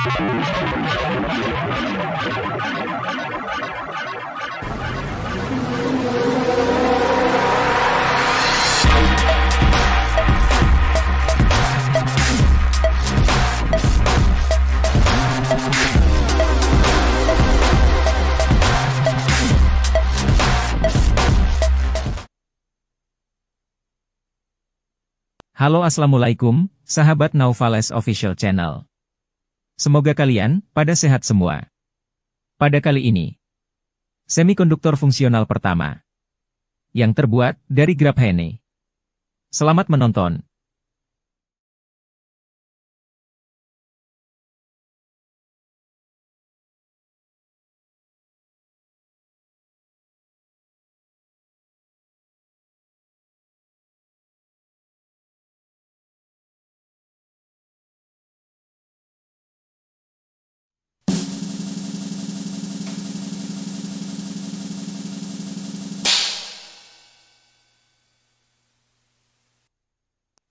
Halo Assalamualaikum, sahabat Naufales Official Channel. Semoga kalian pada sehat semua. Pada kali ini, semikonduktor fungsional pertama yang terbuat dari graphene. Selamat menonton!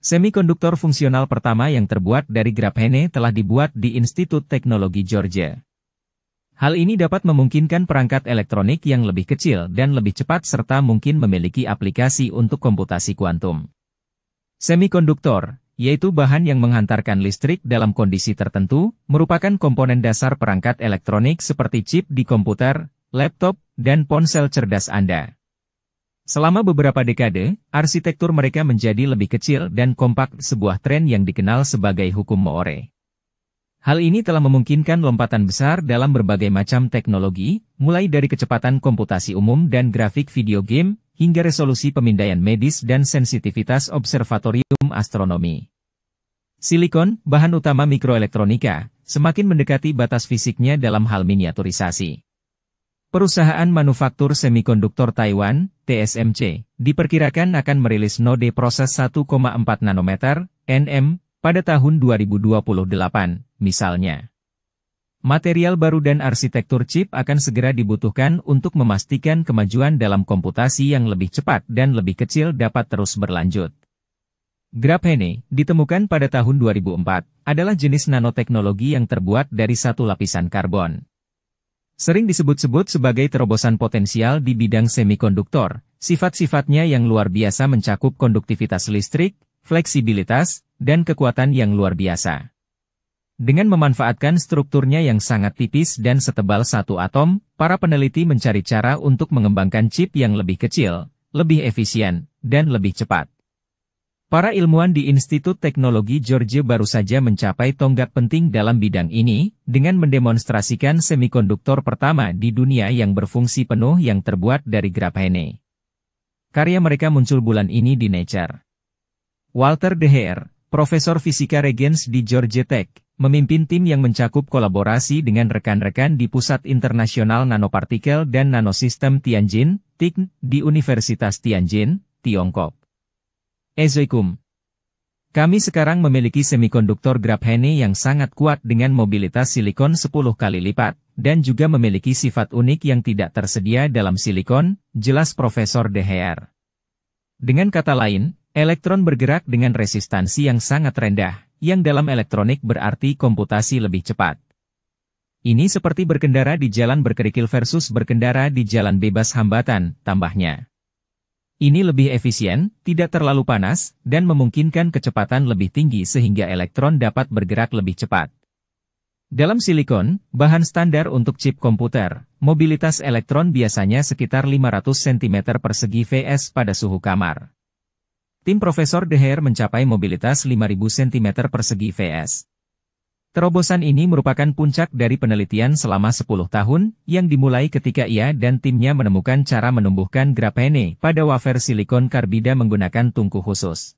Semikonduktor fungsional pertama yang terbuat dari graphene telah dibuat di Institut Teknologi Georgia. Hal ini dapat memungkinkan perangkat elektronik yang lebih kecil dan lebih cepat serta mungkin memiliki aplikasi untuk komputasi kuantum. Semikonduktor, yaitu bahan yang menghantarkan listrik dalam kondisi tertentu, merupakan komponen dasar perangkat elektronik seperti chip di komputer, laptop, dan ponsel cerdas Anda. Selama beberapa dekade, arsitektur mereka menjadi lebih kecil dan kompak sebuah tren yang dikenal sebagai hukum Moore. Hal ini telah memungkinkan lompatan besar dalam berbagai macam teknologi, mulai dari kecepatan komputasi umum dan grafik video game, hingga resolusi pemindaian medis dan sensitivitas observatorium astronomi. Silikon, bahan utama mikroelektronika, semakin mendekati batas fisiknya dalam hal miniaturisasi. Perusahaan manufaktur semikonduktor Taiwan, TSMC, diperkirakan akan merilis node proses 1,4 nanometer, NM, pada tahun 2028, misalnya. Material baru dan arsitektur chip akan segera dibutuhkan untuk memastikan kemajuan dalam komputasi yang lebih cepat dan lebih kecil dapat terus berlanjut. Graphene, ditemukan pada tahun 2004, adalah jenis nanoteknologi yang terbuat dari satu lapisan karbon. Sering disebut-sebut sebagai terobosan potensial di bidang semikonduktor, sifat-sifatnya yang luar biasa mencakup konduktivitas listrik, fleksibilitas, dan kekuatan yang luar biasa. Dengan memanfaatkan strukturnya yang sangat tipis dan setebal satu atom, para peneliti mencari cara untuk mengembangkan chip yang lebih kecil, lebih efisien, dan lebih cepat. Para ilmuwan di Institut Teknologi George baru saja mencapai tonggak penting dalam bidang ini, dengan mendemonstrasikan semikonduktor pertama di dunia yang berfungsi penuh yang terbuat dari graphene. Karya mereka muncul bulan ini di Nature. Walter De Heer, Profesor Fisika Regens di Georgia Tech, memimpin tim yang mencakup kolaborasi dengan rekan-rekan di Pusat Internasional Nanopartikel dan Nanosistem Tianjin, (TIGN) di Universitas Tianjin, Tiongkok. Ezoikum. Kami sekarang memiliki semikonduktor graphene yang sangat kuat dengan mobilitas silikon 10 kali lipat, dan juga memiliki sifat unik yang tidak tersedia dalam silikon, jelas Profesor Deher. Dengan kata lain, elektron bergerak dengan resistansi yang sangat rendah, yang dalam elektronik berarti komputasi lebih cepat. Ini seperti berkendara di jalan berkerikil versus berkendara di jalan bebas hambatan, tambahnya. Ini lebih efisien, tidak terlalu panas, dan memungkinkan kecepatan lebih tinggi sehingga elektron dapat bergerak lebih cepat. Dalam silikon, bahan standar untuk chip komputer, mobilitas elektron biasanya sekitar 500 cm persegi VS pada suhu kamar. Tim Profesor Deher mencapai mobilitas 5000 cm persegi VS. Terobosan ini merupakan puncak dari penelitian selama 10 tahun, yang dimulai ketika ia dan timnya menemukan cara menumbuhkan grapene pada wafer silikon karbida menggunakan tungku khusus.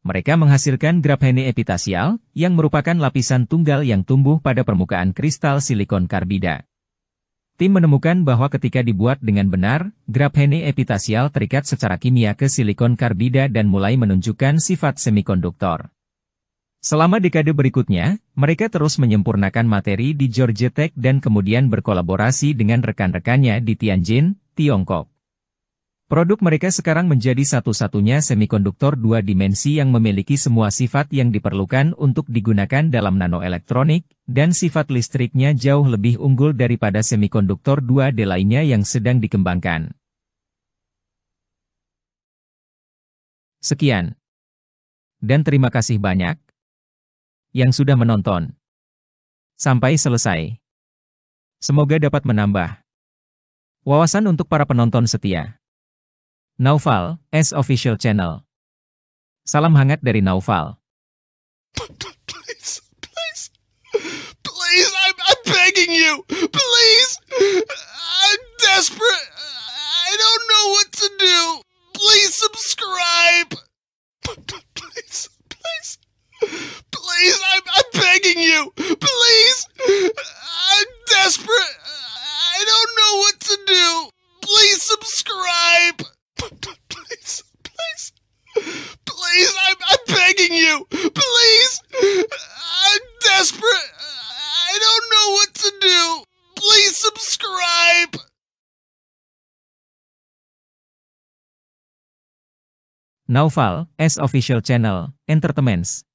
Mereka menghasilkan grapene epitasial, yang merupakan lapisan tunggal yang tumbuh pada permukaan kristal silikon karbida. Tim menemukan bahwa ketika dibuat dengan benar, grapene epitasial terikat secara kimia ke silikon karbida dan mulai menunjukkan sifat semikonduktor. Selama dekade berikutnya, mereka terus menyempurnakan materi di Georgia Tech dan kemudian berkolaborasi dengan rekan-rekannya di Tianjin, Tiongkok. Produk mereka sekarang menjadi satu-satunya semikonduktor dua dimensi yang memiliki semua sifat yang diperlukan untuk digunakan dalam nanoelektronik, dan sifat listriknya jauh lebih unggul daripada semikonduktor dua d lainnya yang sedang dikembangkan. Sekian. Dan terima kasih banyak yang sudah menonton. Sampai selesai. Semoga dapat menambah wawasan untuk para penonton setia. Naufal, S Official Channel. Salam hangat dari Naufal. begging you. Please. I'm desperate. I don't know what to do. Please subscribe. Naufal, S Official Channel, Entertainments.